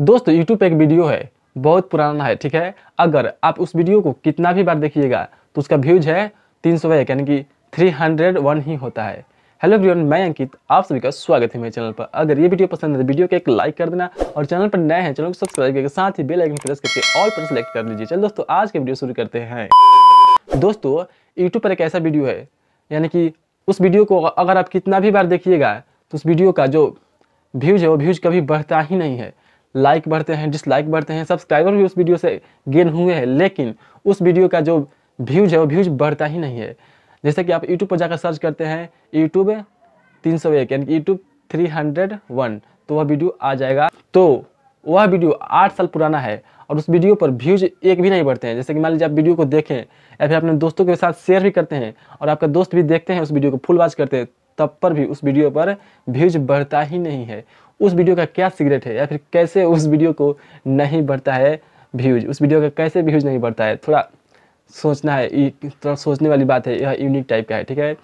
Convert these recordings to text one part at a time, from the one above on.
दोस्तों यूट्यूब पर एक वीडियो है बहुत पुराना है ठीक है अगर आप उस वीडियो को कितना भी बार देखिएगा तो उसका व्यूज है तीन सौ एक यानी कि थ्री हंड्रेड वन ही होता है हेलो एवरीवन मैं अंकित आप सभी का स्वागत है मेरे चैनल पर अगर ये वीडियो पसंद है तो वीडियो को एक लाइक कर देना और चैनल पर नए हैं चैनल को सब्सक्राइब करके साथ ही बेल आइकन प्रेस करके ऑल पर सेलेक्ट कर लीजिए चलो दोस्तों आज के वीडियो शुरू करते हैं दोस्तों यूट्यूब पर एक ऐसा वीडियो है यानी कि उस वीडियो को अगर आप कितना भी बार देखिएगा तो उस वीडियो का जो व्यूज है वो व्यूज कभी बढ़ता ही नहीं है लाइक बढ़ते हैं डिसलाइक बढ़ते हैं सब्सक्राइबर भी उस वीडियो से गेन हुए हैं लेकिन उस वीडियो का जो व्यूज़ है वो व्यूज़ बढ़ता ही नहीं है जैसे कि आप यूट्यूब पर जाकर सर्च करते हैं यूट्यूब तीन सौ एक यानी कि यूट्यूब थ्री हंड्रेड वन तो वह वीडियो आ जाएगा तो वह वीडियो आठ साल पुराना है और उस वीडियो पर व्यूज एक भी नहीं बढ़ते हैं जैसे कि मान लीजिए आप वीडियो को देखें या फिर अपने दोस्तों के साथ शेयर भी करते हैं और आपका दोस्त भी देखते हैं उस वीडियो को फुल वॉच करते हैं तब पर भी उस वीडियो पर व्यूज बढ़ता ही नहीं है उस वीडियो का क्या सीक्रेट है या फिर कैसे उस वीडियो को नहीं बढ़ता है व्यूज उस वीडियो का कैसे व्यूज नहीं बढ़ता है थोड़ा सोचना है थोड़ा सोचने वाली बात है यह यूनिक टाइप का है ठीक है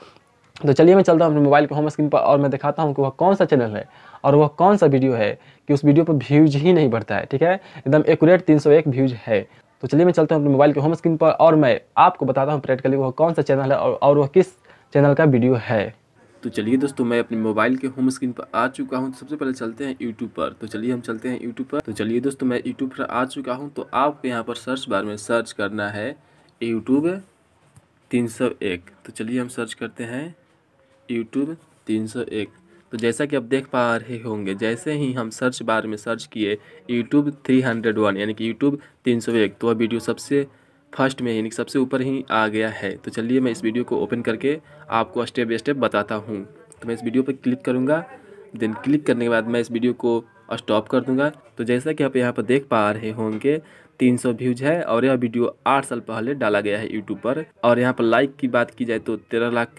तो चलिए मैं चलता हूँ अपने मोबाइल के होम स्क्रीन पर और मैं दिखाता हूँ कि वह कौन सा चैनल है और वह कौन सा वीडियो है कि उस वीडियो पर व्यूज ही नहीं बढ़ता है ठीक है एकदम सौ एक व्यूज है तो चलिए मैं चलता हूँ अपने मोबाइल के होम स्क्रीन पर और मैं आपको बताता हूँ प्रैक्टिकली वह कौन सा चैनल है और, और वह किस चैनल का वीडियो है तो चलिए दोस्तों मैं अपने मोबाइल के होम स्क्रीन पर आ चुका हूँ तो सबसे पहले चलते हैं यूट्यूब पर तो चलिए हम चलते हैं यूट्यूब पर तो चलिए दोस्तों मैं यूट्यूब पर आ चुका हूँ तो आपको यहाँ पर सर्च बार में सर्च करना है यूट्यूब तीन सौ एक तो चलिए हम सर्च करते हैं यूट्यूब तीन सौ एक तो जैसा कि आप देख पा रहे होंगे जैसे ही हम सर्च बार में सर्च किए यूट्यूब थ्री हंड्रेड वन यानी कि यूट्यूब तीन सौ एक तो वह वीडियो सबसे फर्स्ट में यानी सबसे ऊपर ही आ गया है तो चलिए मैं इस वीडियो को ओपन करके आपको स्टेप बाई स्टेप बताता हूँ तो मैं इस वीडियो पर क्लिक करूँगा देन क्लिक करने के बाद मैं इस वीडियो को स्टॉप कर दूंगा तो जैसा कि आप यहाँ पर देख पा रहे होंगे 300 व्यूज है और यह वीडियो 8 साल पहले डाला गया है यूट्यूब पर और यहाँ पर लाइक की बात की जाए तो 13 लाख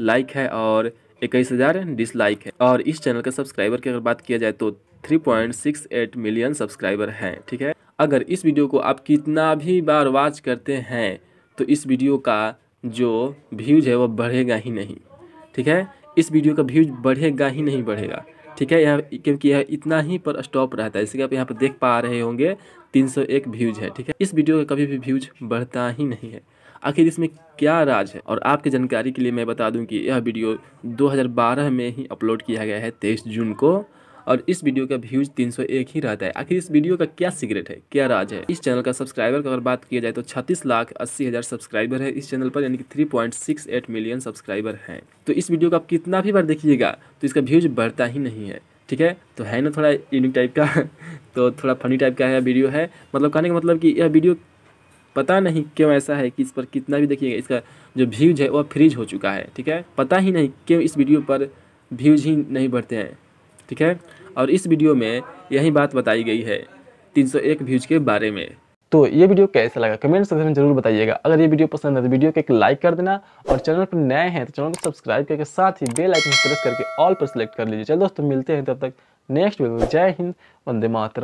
लाइक है और इक्कीस हज़ार डिसलाइक है और इस चैनल का सब्सक्राइबर की अगर बात किया जाए तो 3.68 मिलियन सब्सक्राइबर हैं ठीक है अगर इस वीडियो को आप कितना भी बार वॉच करते हैं तो इस वीडियो का जो व्यूज है वो बढ़ेगा ही नहीं ठीक है इस वीडियो का व्यूज बढ़ेगा ही नहीं बढ़ेगा ठीक है यहाँ क्योंकि यह इतना ही पर स्टॉप रहता है जैसे कि आप यहाँ पर देख पा रहे होंगे 301 व्यूज है ठीक है इस वीडियो का कभी भी व्यूज बढ़ता ही नहीं है आखिर इसमें क्या राज है और आपके जानकारी के लिए मैं बता दूं कि यह वीडियो 2012 में ही अपलोड किया गया है 23 जून को और इस वीडियो का व्यूज 301 ही रहता है आखिर इस वीडियो का क्या सीक्रेट है क्या राज है इस चैनल का सब्सक्राइबर की अगर बात किया जाए तो छत्तीस लाख अस्सी हज़ार सब्सक्राइबर है इस चैनल पर यानी कि three point six eight million subscriber हैं तो इस वीडियो को आप कितना भी बार देखिएगा तो इसका व्यूज बढ़ता ही नहीं है ठीक है तो है ना थोड़ा यूनिक टाइप का तो थोड़ा फनी टाइप का है वीडियो है मतलब कहने का मतलब कि यह वीडियो पता नहीं क्यों ऐसा है कि इस पर कितना भी देखिएगा इसका जो व्यूज है वह फ्रीज हो चुका है ठीक है पता ही नहीं क्यों इस वीडियो पर व्यूज ही नहीं बढ़ते हैं ठीक है और इस वीडियो में यही बात बताई गई है 301 व्यूज के बारे में तो ये वीडियो कैसा लगा कमेंट सेक्शन में जरूर बताइएगा अगर ये वीडियो पसंद है तो वीडियो को एक लाइक कर देना और चैनल पर नए हैं तो चैनल को सब्सक्राइब करके साथ ही बेल आइकन प्रेस करके ऑल पर सेलेक्ट कर लीजिए चलो दोस्तों मिलते हैं तब तक नेक्स्ट वीडियो जय हिंद वंदे मातरा